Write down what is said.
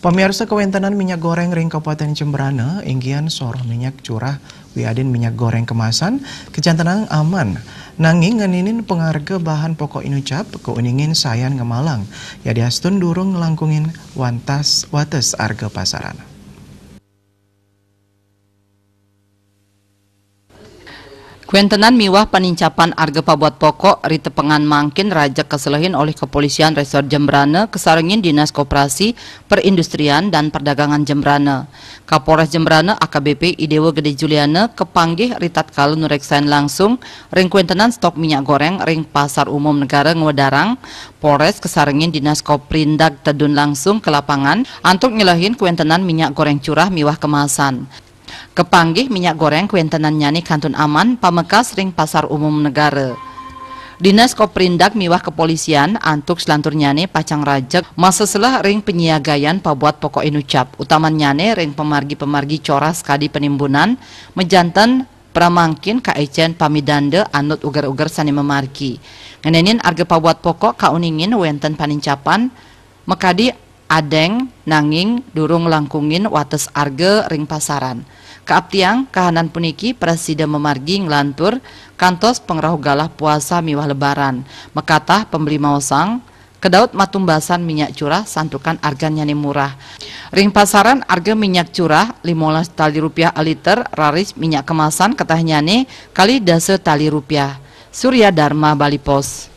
Pemirsa kewentanan minyak goreng ring Kabupaten Cemberana, inggian soroh minyak curah, wiadin minyak goreng kemasan, Kejantanan aman. Nanging ngeninin pengarga bahan pokok inucap, keuningin sayan ngemalang. Ya diastun durung ngelangkungin wantas wates arga pasaran. Kuentenan miwah penincapan arga pabuat pokok ri pengan mangkin rajak keselehin oleh kepolisian resor Jembrane kesarengin Dinas Koperasi Perindustrian dan Perdagangan Jembrane. Kapolres Jembrane AKBP Idewo Gede Juliane kepanggih ritat kalu nureksain langsung ring kuentenan stok minyak goreng ring pasar umum negara ngewedarang Polres kesarengin Dinas Koprindag Tedun langsung ke lapangan untuk ngilahin kuentenan minyak goreng curah miwah kemasan. Kepanggih minyak goreng kuentenan nyani kantun aman pamekas ring pasar umum negara. Dinas Koprindak miwah kepolisian antuk selanturnyane pacang rajek selah ring penyiagayan pabuat pokok inucap utamanyane ring pemargi-pemargi coras kadi penimbunan mejantan pramangkin kaecen pamidande anut ugar-ugar sani memarki ngenenin arga pabuat pokok kauningin wenten panincapan mekadi adeng, nanging, durung langkungin wates arge ring pasaran. Kaaptiang kahanan puniki presiden memargi ngelantur kantos pengrahu galah puasa miwah lebaran. Mekatah pembeli mausang, Kedaut matumbasan minyak curah santukan arganya nih murah. Ring pasaran harga minyak curah 15 tali rupiah a liter, raris minyak kemasan ketahnya nih kali dasa tali rupiah. Surya Dharma Bali Pos.